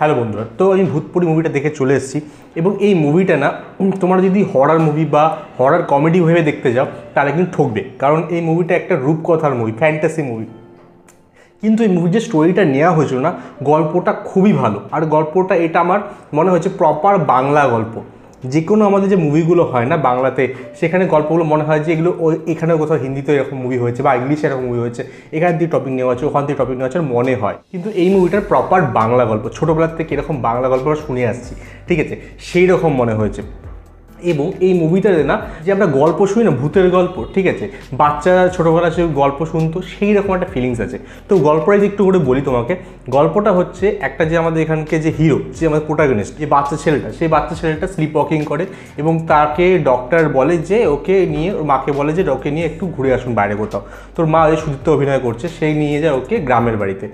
hello বন্ধুরা তো আমি ভূতপুরি মুভিটা দেখে চলে এসেছি এবং এই মুভিটা না তোমরা যদি হরার মুভি বা হরার কমেডি ভেবে দেখতে যাও তাহলে কিন্তু ঠকবে কারণ এই মুভিটা একটা রূপকথার মুভি ফ্যান্টাসি মুভি কিন্তু এই মুভির যে স্টোরিটা নেওয়া হয়েছিল না গল্পটা খুবই ভালো আর গল্পটা এটা আমার মনে হয়েছে প্রপার বাংলা গল্প যে কোনো আমাদের যে মুভিগুলো হয় না বাংলাতে সেখানে গল্পগুলো মনে হয় যে এগুলো এখানে কোথাও হিন্দিতে এরকম মুভি হয়েছে বা ইংলিশে এরকম মুভি হয়েছে এখান থেকে টপিক নেওয়া হচ্ছে ওখান থেকে টপিক নেওয়া হচ্ছে মনে হয় কিন্তু এই মুভিটার প্রপার বাংলা গল্প ছোটোবেলার থেকে এরকম বাংলা গল্প শুনে আসছি ঠিক আছে সেই রকম মনে হয়েছে এবং এই মুভিটাতে না যে আমরা গল্প শুনি না ভূতের গল্প ঠিক আছে বাচ্চারা ছোটোবেলা সে গল্প শুনতো সেই রকম একটা ফিলিংস আছে তো গল্পটা যে একটু করে বলি তোমাকে গল্পটা হচ্ছে একটা যে আমাদের এখানকে যে হিরো যে আমাদের প্রোটাগনিস্ট যে বাচ্চা ছেলেটা সেই বাচ্চা ছেলেটা স্লিপ ওয়াকিং করে এবং তাকে ডক্টর বলে যে ওকে নিয়ে ওর মাকে বলে যে ওকে নিয়ে একটু ঘুরে আসুন বাইরে কোথাও তোর মা ওই সুদীপ্ত অভিনয় করছে সেই নিয়ে যায় ওকে গ্রামের বাড়িতে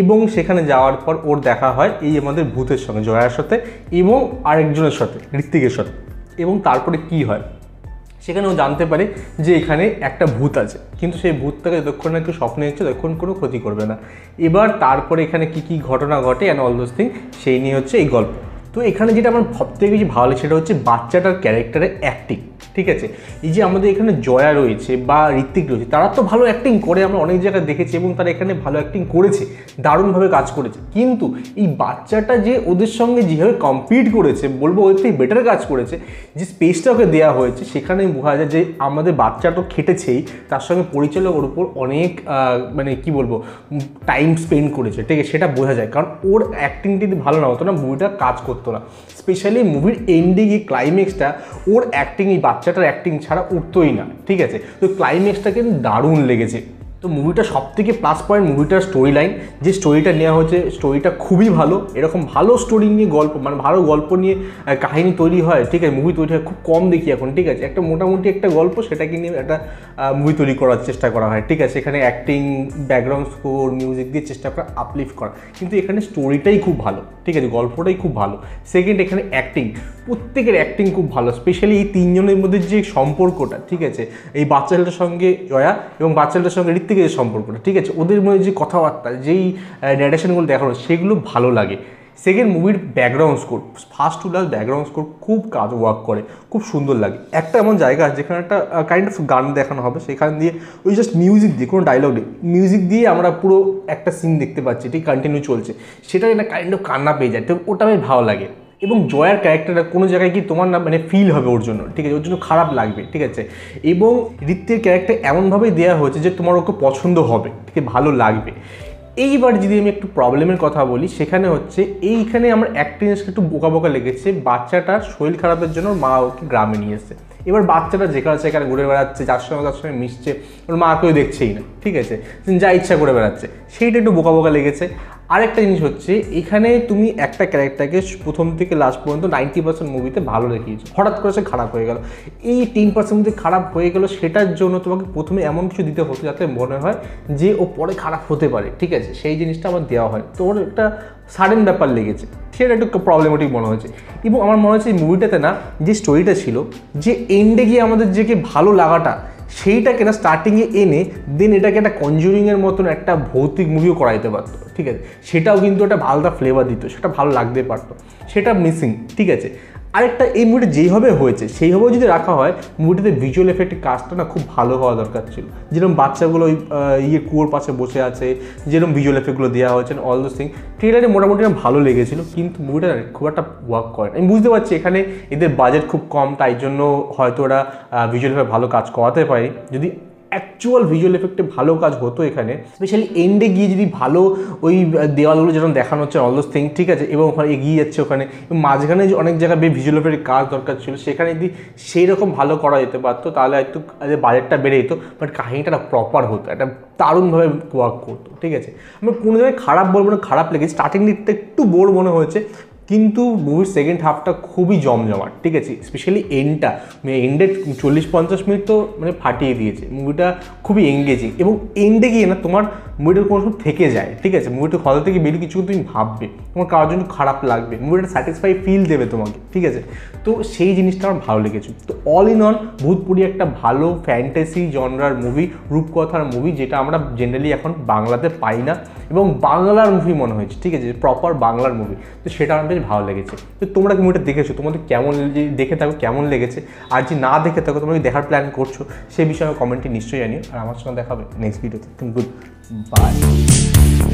এবং সেখানে যাওয়ার পর ওর দেখা হয় এই আমাদের ভূতের সঙ্গে জয়ার সাথে এবং আরেকজনের সাথে ঋত্বিকের সাথে এবং তারপরে কি হয় সেখানেও জানতে পারে যে এখানে একটা ভূত আছে কিন্তু সেই ভূতটাকে যতক্ষণ না কেউ স্বপ্নে হচ্ছে ততক্ষণ কোনো ক্ষতি করবে না এবার তারপরে এখানে কি কি ঘটনা ঘটে অ্যান্ড অল দোজ থিং সেই নিয়ে হচ্ছে এই গল্প তো এখানে যেটা আমার সবথেকে বেশি ভালো সেটা হচ্ছে বাচ্চাটার ক্যারেক্টারের অ্যাক্টিং ঠিক আছে এই যে আমাদের এখানে জয়া রয়েছে বা ঋত্বিক রয়েছে তারা তো ভালো অ্যাক্টিং করে আমরা অনেক জায়গায় দেখেছি এবং তারা এখানে ভালো অ্যাক্টিং করেছে দারুণভাবে কাজ করেছে কিন্তু এই বাচ্চাটা যে ওদের সঙ্গে যেভাবে কম্পিট করেছে বলবো ওদের থেকে বেটার কাজ করেছে যে স্পেসটা ওকে দেওয়া হয়েছে সেখানে বোঝা যায় যে আমাদের বাচ্চা তো খেটেছেই তার সঙ্গে পরিচালক ওর উপর অনেক মানে কি বলবো টাইম স্পেন্ড করেছে ঠিক আছে সেটা বোঝা যায় কারণ ওর অ্যাক্টিং যদি ভালো না হতো না মুভিটা কাজ করতো না স্পেশালি মুভির এন্ডিং এই ক্লাইম্যাক্সটা ওর অ্যাক্টিং এই বাচ্চা বাচ্চাটার অ্যাক্টিং ছাড়া উঠতোই না ঠিক আছে তো ক্লাইম্যাক্সটা কিন্তু দারুণ লেগেছে তো মুভিটা সব থেকে প্লাস পয়েন্ট মুভিটার স্টোরি লাইন যে স্টোরিটা নেওয়া হয়েছে স্টোরিটা খুবই ভালো এরকম ভালো স্টোরি নিয়ে গল্প মানে ভালো গল্প নিয়ে কাহিনী তৈরি হয় ঠিক আছে মুভি তৈরি হয় খুব কম দেখি এখন ঠিক আছে একটা মোটামুটি একটা গল্প সেটাকে নিয়ে একটা মুভি তৈরি করার চেষ্টা করা হয় ঠিক আছে এখানে অ্যাক্টিং ব্যাকগ্রাউন্ড স্কোর মিউজিক দিয়ে চেষ্টা করা আপলিফ্ট করা কিন্তু এখানে স্টোরিটাই খুব ভালো ঠিক আছে গল্পটাই খুব ভালো সেকেন্ড এখানে অ্যাক্টিং প্রত্যেকের অ্যাক্টিং খুব ভালো স্পেশালি এই তিনজনের মধ্যে যে সম্পর্কটা ঠিক আছে এই বাচ্চাটার সঙ্গে জয়া এবং বাচ্চাটার সঙ্গে ঋত্বিকের যে সম্পর্কটা ঠিক আছে ওদের মধ্যে যে কথাবার্তা যেই ন্যারেশনগুলো দেখানো সেগুলো ভালো লাগে সেকেন্ড মুভির background score first to last background score খুব কাজ ওয়ার্ক করে খুব সুন্দর লাগে একটা এমন জায়গা আছে যেখানে একটা কাইন্ড অফ গান দেখানো হবে সেখান দিয়ে ওই জাস্ট মিউজিক দিয়ে কোনো ডায়লগ নেই মিউজিক দিয়ে আমরা পুরো একটা সিন দেখতে পাচ্ছি এটি কন্টিনিউ চলছে সেটা একটা কাইন্ড অফ কান্না পেয়ে যায় তো ওটা বেশ ভালো লাগে এবং জয়ার ক্যারেক্টারটা কোনো জায়গায় কি তোমার না মানে ফিল হবে ওর জন্য ঠিক আছে ওর জন্য খারাপ লাগবে ঠিক আছে এবং ঋত্যের ক্যারেক্টার এমনভাবেই দেওয়া হয়েছে যে তোমার ওকে পছন্দ হবে ঠিক আছে ভালো লাগবে এইবার যদি আমি একটু প্রবলেমের কথা বলি সেখানে হচ্ছে এইখানে আমার একটা জিনিসকে একটু বোকা বোকা লেগেছে বাচ্চাটার শরীর খারাপের জন্য মা ওকে গ্রামে নিয়ে এসছে এবার বাচ্চাটা যেখানে সেখানে ঘুরে বেড়াচ্ছে যার সঙ্গে তার সঙ্গে মিশছে ওর মা কেউ দেখছেই না ঠিক আছে যা ইচ্ছা করে বেড়াচ্ছে সেইটা একটু বোকা বোকা লেগেছে আরেকটা জিনিস হচ্ছে এখানে তুমি একটা ক্যারেক্টারকে প্রথম থেকে লাস্ট পর্যন্ত নাইনটি পার্সেন্ট মুভিতে ভালো দেখিয়েছো হঠাৎ করে সে খারাপ হয়ে গেল এই টেন পার্সেন্ট মুভি খারাপ হয়ে গেল সেটার জন্য তোমাকে প্রথমে এমন কিছু দিতে হতো যাতে মনে হয় যে ও পরে খারাপ হতে পারে ঠিক আছে সেই জিনিসটা আমার দেওয়া হয় তো ওর একটা সাডেন ব্যাপার লেগেছে সেটা একটু প্রবলেমেটিক মনে হয়েছে এবং আমার মনে হচ্ছে এই মুভিটাতে না যে স্টোরিটা ছিল যে এন্ডে গিয়ে আমাদের যে কি ভালো লাগাটা সেইটাকে না স্টার্টিংয়ে এনে দেন এটাকে একটা কনজিউরিংয়ের মতন একটা ভৌতিক মুভিও করা যেতে পারতো ঠিক আছে সেটাও কিন্তু একটা ভালো ফ্লেভার দিত সেটা ভালো লাগতে পারতো সেটা মিসিং ঠিক আছে আরেকটা এই মুভিটা যেইভাবে হয়েছে সেইভাবেও যদি রাখা হয় মুভিটিতে ভিজুয়াল এফেক্ট কাজটা না খুব ভালো হওয়া দরকার ছিল যেরকম বাচ্চাগুলো ওই ইয়ে কুয়োর পাশে বসে আছে যেরকম ভিজুয়াল এফেক্টগুলো দেওয়া হয়েছে অল দোস থিং ট্রেলারে মোটামুটি ভালো লেগেছিল কিন্তু মুভিটা খুব একটা ওয়ার্ক করে আমি বুঝতে পারছি এখানে এদের বাজেট খুব কম তাই জন্য হয়তো ওরা ভিজুয়াল এফেক্ট ভালো কাজ করাতে পারে যদি অ্যাকচুয়াল ভিজুয়াল এফেক্টে ভালো কাজ হতো এখানে স্পেশালি এন্ডে গিয়ে যদি ভালো ওই দেওয়ালগুলো যেরকম দেখানো হচ্ছে অল দোস থিং ঠিক আছে এবং ওখানে এগিয়ে যাচ্ছে ওখানে মাঝখানে যে অনেক জায়গায় ভিজুয়াল এফেক্টের কাজ দরকার ছিল সেখানে যদি সেই রকম ভালো করা যেতে পারতো তাহলে একটু বাজেটটা বেড়ে যেত বাট কাহিনিটা প্রপার হতো একটা দারুণভাবে ওয়ার্ক করতো ঠিক আছে আমি কোনো জায়গায় খারাপ বলবো না খারাপ লেগেছে স্টার্টিং দিকটা একটু বোর মনে হয়েছে কিন্তু মুভির সেকেন্ড হাফটা খুবই জমজমাট ঠিক আছে স্পেশালি এন্ডটা এন্ডে চল্লিশ পঞ্চাশ মিনিট তো মানে ফাটিয়ে দিয়েছে মুভিটা খুবই এঙ্গেজিং এবং এন্ডে গিয়ে না তোমার মুভিটা কোনো সময় থেকে যায় ঠিক আছে মুভিটা হল থেকে বেরিয়ে কিছু তুমি ভাববে তোমার কারোর জন্য খারাপ লাগবে মুভিটা স্যাটিসফাই ফিল দেবে তোমাকে ঠিক আছে তো সেই জিনিসটা আমার ভালো লেগেছে তো অল ইন অল ভূতপুরি একটা ভালো ফ্যান্টাসি জনরার মুভি রূপকথার মুভি যেটা আমরা জেনারেলি এখন বাংলাতে পাই না এবং বাংলার মুভি মনে হয়েছে ঠিক আছে প্রপার বাংলার মুভি তো সেটা আমার ভালো লেগেছে তো তোমরা কি মুভিটা দেখেছো তোমাদের কেমন দেখে থাকো কেমন লেগেছে আর যদি না দেখে থাকো তোমরা দেখার প্ল্যান করছো সেই বিষয়ে কমেন্টে নিশ্চয়ই জানিও আর আমার সঙ্গে দেখাবে নেক্সট ভিডিওতে গুড বাই